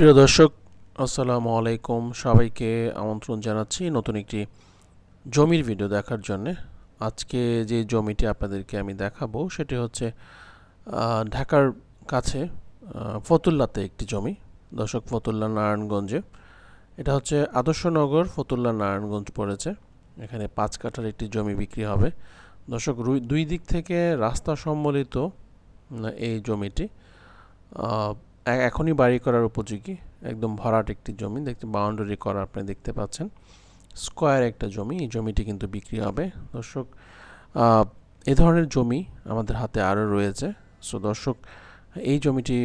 প্রিয় দর্শক আসসালামু আলাইকুম সবাইকে আমন্ত্রণ জানাচ্ছি নতুন একটি জমির ভিডিও দেখার জন্যে আজকে যে জমিটি আপনাদেরকে আমি দেখাবো সেটি হচ্ছে ঢাকার কাছে ফতুল্লাতে একটি জমি দর্শক ফতুল্লা নারায়ণগঞ্জে এটা হচ্ছে আদর্শনগর ফতুল্লা নারায়ণগঞ্জ পড়েছে এখানে পাঁচ কাঠার একটি জমি বিক্রি হবে দর্শক দুই দিক থেকে রাস্তা সম্বলিত এই জমিটি এখনই বাড়ি করার উপযোগী একদম ভরাট একটি জমি দেখতে বাউন্ডারি করা আপনি দেখতে পাচ্ছেন স্কোয়ার একটা জমি এই জমিটি কিন্তু বিক্রি হবে দর্শক এ ধরনের জমি আমাদের হাতে আরও রয়েছে সো দর্শক এই জমিটি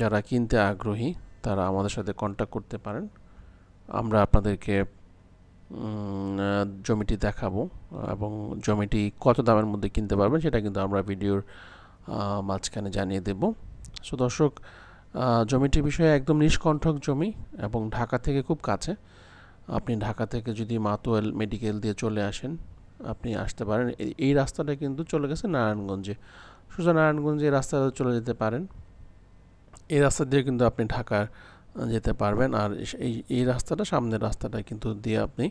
যারা কিনতে আগ্রহী তারা আমাদের সাথে কন্ট্যাক্ট করতে পারেন আমরা আপনাদেরকে জমিটি দেখাবো এবং জমিটি কত দামের মধ্যে কিনতে পারবেন সেটা কিন্তু আমরা ভিডিওর মাঝখানে জানিয়ে দেব সো দর্শক জমিটির বিষয়ে একদম নিষ্কণ্ঠক জমি এবং ঢাকা থেকে খুব কাছে আপনি ঢাকা থেকে যদি মাতোয়াল মেডিকেল দিয়ে চলে আসেন আপনি আসতে পারেন এই রাস্তাটা কিন্তু চলে গেছে নারায়ণগঞ্জে সোজা নারায়ণগঞ্জে এই রাস্তা চলে যেতে পারেন এই রাস্তা দিয়ে কিন্তু আপনি ঢাকার যেতে পারবেন আর এই এই রাস্তাটা সামনের রাস্তাটা কিন্তু দিয়ে আপনি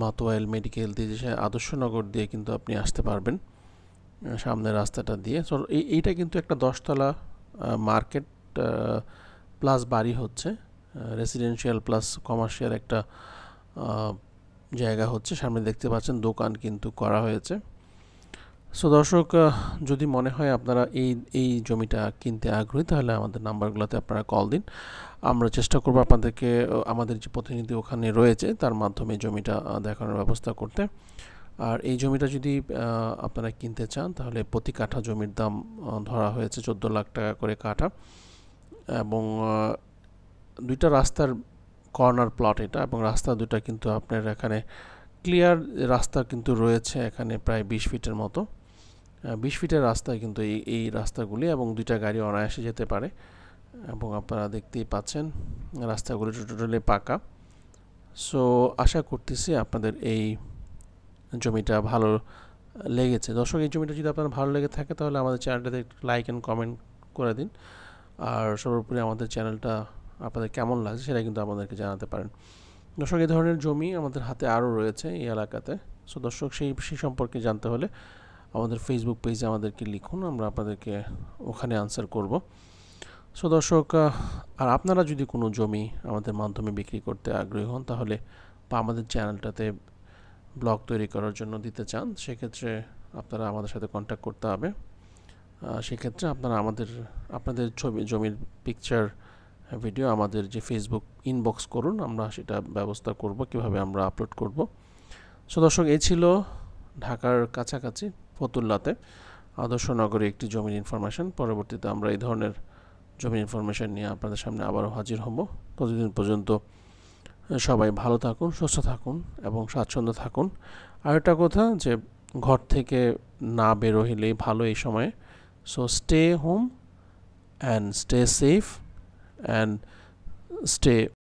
মাতোয়াইল মেডিকেল দিয়ে যে আদর্শনগর দিয়ে কিন্তু আপনি আসতে পারবেন সামনের রাস্তাটা দিয়ে সো এইটা কিন্তু একটা দশতলা মার্কেট প্লাস বাড়ি হচ্ছে রেসিডেন্সিয়াল প্লাস কমার্শিয়াল একটা জায়গা হচ্ছে সামনে দেখতে পাচ্ছেন দোকান কিন্তু করা হয়েছে সো দর্শক যদি মনে হয় আপনারা এই এই জমিটা কিনতে আগ্রহী তাহলে আমাদের নাম্বারগুলোতে আপনারা কল দিন আমরা চেষ্টা করব আপনাদেরকে আমাদের যে প্রতিনিধি ওখানে রয়েছে তার মাধ্যমে জমিটা দেখানোর ব্যবস্থা করতে আর এই জমিটা যদি আপনারা কিনতে চান তাহলে প্রতি কাঠা জমির দাম ধরা হয়েছে চোদ্দো লাখ টাকা করে কাঠা এবং দুইটা রাস্তার কর্নার প্লট এটা এবং রাস্তা দুটা কিন্তু আপনার এখানে ক্লিয়ার রাস্তা কিন্তু রয়েছে এখানে প্রায় বিশ ফিটের মতো বিশ ফিটের রাস্তা কিন্তু এই এই রাস্তাগুলি এবং দুইটা গাড়ি অনায়াসে যেতে পারে এবং আপনারা দেখতেই পাচ্ছেন রাস্তাগুলি টোটালি পাকা সো আশা করতেছি আপনাদের এই জমিটা ভালো লেগেছে দর্শক এই জমিটা যদি আপনার ভালো লেগে থাকে তাহলে আমাদের চ্যানেলটাতে লাইক অ্যান্ড কমেন্ট করে দিন আর সর্বোপরি আমাদের চ্যানেলটা আপনাদের কেমন লাগছে সেটা কিন্তু আমাদেরকে জানাতে পারেন দর্শক এই ধরনের জমি আমাদের হাতে আরও রয়েছে এই এলাকাতে সো দর্শক সেই সেই সম্পর্কে জানতে হলে আমাদের ফেসবুক পেজে আমাদেরকে লিখুন আমরা আপনাদেরকে ওখানে আনসার করব সো দর্শক আর আপনারা যদি কোনো জমি আমাদের মাধ্যমে বিক্রি করতে আগ্রহী হন তাহলে বা আমাদের চ্যানেলটাতে ব্লগ তৈরি করার জন্য দিতে চান সেক্ষেত্রে আপনারা আমাদের সাথে কন্ট্যাক্ট করতে হবে সেক্ষেত্রে আপনারা আমাদের আপনাদের ছবি জমির পিকচার ভিডিও আমাদের যে ফেসবুক ইনবক্স করুন আমরা সেটা ব্যবস্থা করব কিভাবে আমরা আপলোড করব সো দর্শক এই ছিল ঢাকার কাছাকাছি ফতুল্লাতে আদর্শ আদর্শনগরে একটি জমির ইনফরমেশন পরবর্তীতে আমরা এই ধরনের জমির ইনফরমেশন নিয়ে আপনাদের সামনে আবারও হাজির হব ততদিন পর্যন্ত সবাই ভালো থাকুন সুস্থ থাকুন এবং স্বাচ্ছন্দ্য থাকুন আর একটা কথা যে ঘর থেকে না বেরোহিলেই ভালো এই সময়ে so stay home and stay safe and stay